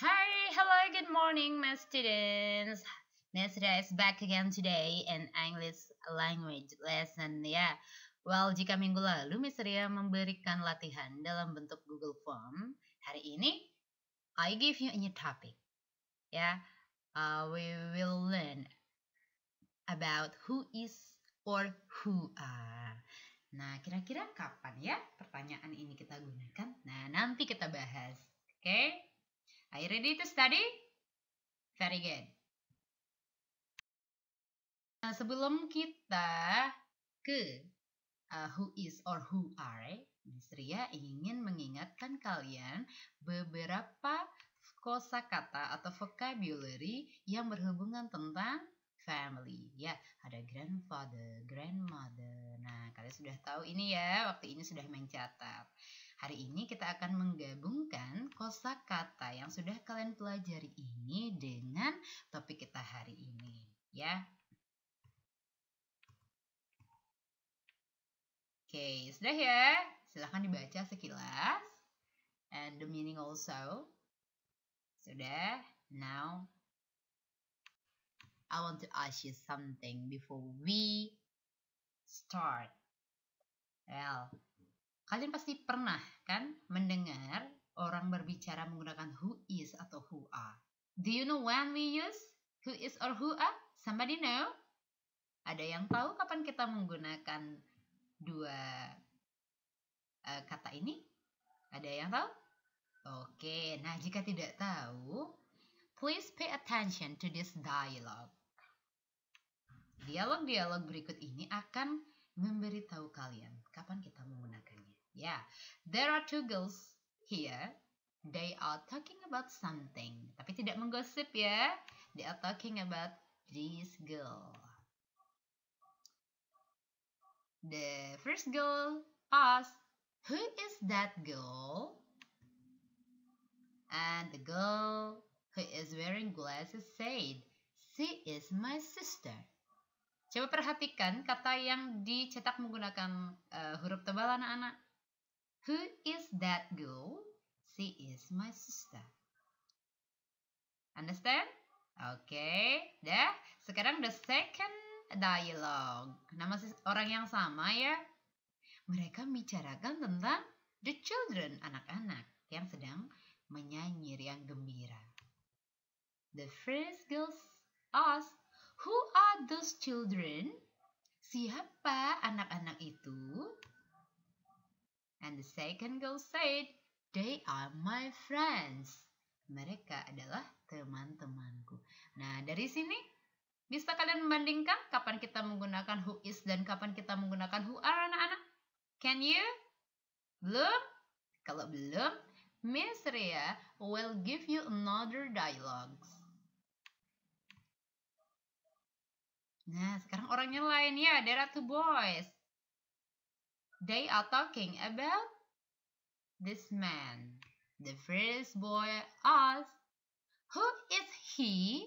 Hi, hello, good morning, my students. Nasra is back again today in English language lesson ya. Yeah. Well, jika minggu lalu Miss memberikan latihan dalam bentuk Google Form, hari ini I give you a new topic. Ya, yeah. uh, we will learn about who is or who are. Nah, kira-kira kapan ya pertanyaan ini kita gunakan? Nah, nanti kita bahas. Oke? Okay? Are you ready to study? Very good. Nah, sebelum kita ke uh, who is or who are, Nisria ingin mengingatkan kalian beberapa kosakata atau vocabulary yang berhubungan tentang family ya ada grandfather grandmother nah kalian sudah tahu ini ya waktu ini sudah mencatat Hari ini kita akan menggabungkan kosakata yang sudah kalian pelajari ini dengan topik kita hari ini, ya. Oke, sudah ya? Silahkan dibaca sekilas. And the meaning also. Sudah? Now, I want to ask you something before we start. Well, Kalian pasti pernah kan mendengar orang berbicara menggunakan who is atau who are. Do you know when we use who is or who are? Somebody know? Ada yang tahu kapan kita menggunakan dua uh, kata ini? Ada yang tahu? Oke, nah jika tidak tahu, please pay attention to this dialogue. Dialog-dialog berikut ini akan memberitahu kalian kapan kita Yeah, there are two girls here. They are talking about something. Tapi tidak menggosip ya. They are talking about this girl. The first girl asks, Who is that girl? And the girl who is wearing glasses said, She is my sister. Coba perhatikan kata yang dicetak menggunakan uh, huruf tebal anak-anak. Who is that girl? She is my sister. Understand? Oke, okay, dah. Sekarang the second dialogue. Nama orang yang sama ya. Mereka bicarakan tentang the children, anak-anak yang sedang menyanyi yang gembira. The first girl asked, Who are those children? Siapa anak-anak itu? And the second girl said, They are my friends. Mereka adalah teman-temanku. Nah, dari sini bisa kalian membandingkan kapan kita menggunakan who is dan kapan kita menggunakan who are anak-anak? Can you? Belum? Kalau belum, Miss Ria will give you another dialogues. Nah, sekarang orangnya lain ya, there are two boys. They are talking about this man. The first boy asks, Who is he?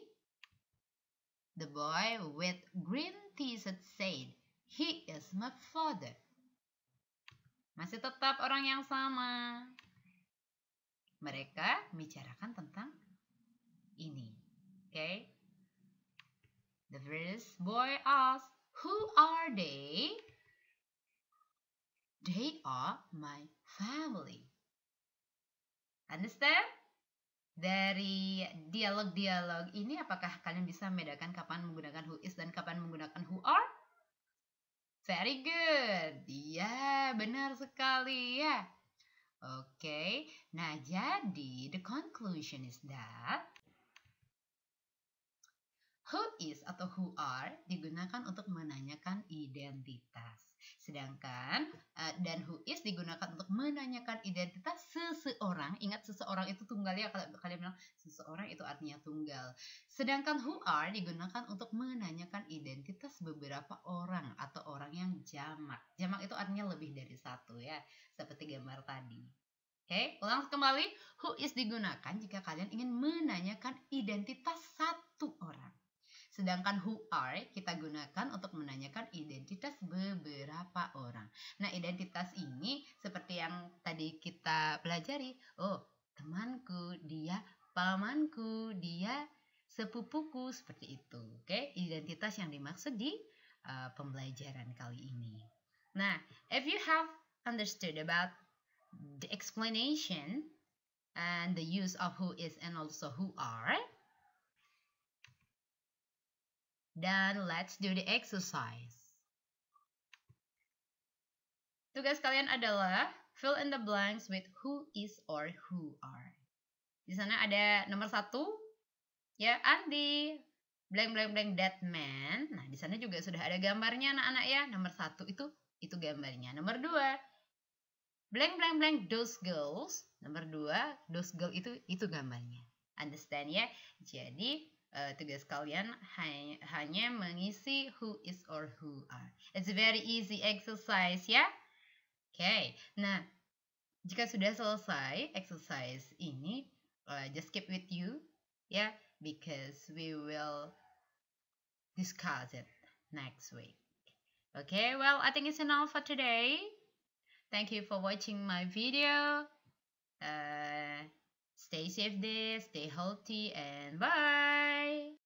The boy with green t-shirt said, He is my father. Masih tetap orang yang sama. Mereka bicarakan tentang ini. Okay? The first boy asks, Who are they? They are my family. Understand? Dari dialog-dialog ini apakah kalian bisa membedakan kapan menggunakan who is dan kapan menggunakan who are? Very good. Ya, benar sekali ya. Oke. Okay. Nah, jadi the conclusion is that who is atau who are digunakan untuk menanyakan identitas. Sedangkan uh, dan who is digunakan untuk menanyakan identitas seseorang. Ingat seseorang itu tunggal ya kalau kalian bilang seseorang itu artinya tunggal. Sedangkan who are digunakan untuk menanyakan identitas beberapa orang atau orang yang jamak. Jamak itu artinya lebih dari satu ya, seperti gambar tadi. Oke, okay, ulang kembali. Who is digunakan jika kalian ingin menanyakan identitas satu orang. Sedangkan who are kita gunakan untuk menanyakan identitas beberapa orang. Nah, identitas ini seperti yang tadi kita pelajari. Oh, temanku, dia pamanku, dia sepupuku, seperti itu. Oke, okay? identitas yang dimaksud di uh, pembelajaran kali ini. Nah, if you have understood about the explanation and the use of who is and also who are, Dan let's do the exercise. Tugas kalian adalah fill in the blanks with who is or who are. Di sana ada nomor satu, ya Andi, blank blank blank that man. Nah di sana juga sudah ada gambarnya anak-anak ya. Nomor satu itu itu gambarnya. Nomor dua, blank blank blank those girls. Nomor dua, those girls itu itu gambarnya. Understand ya? Jadi uh, tugas kalian hanya, hanya mengisi who is or who are. It's a very easy exercise ya. Oke, okay. nah jika sudah selesai exercise ini, uh, just keep with you ya, yeah, because we will discuss it next week. Okay, well, I think it's enough for today. Thank you for watching my video. Uh, stay safe there, stay healthy, and bye!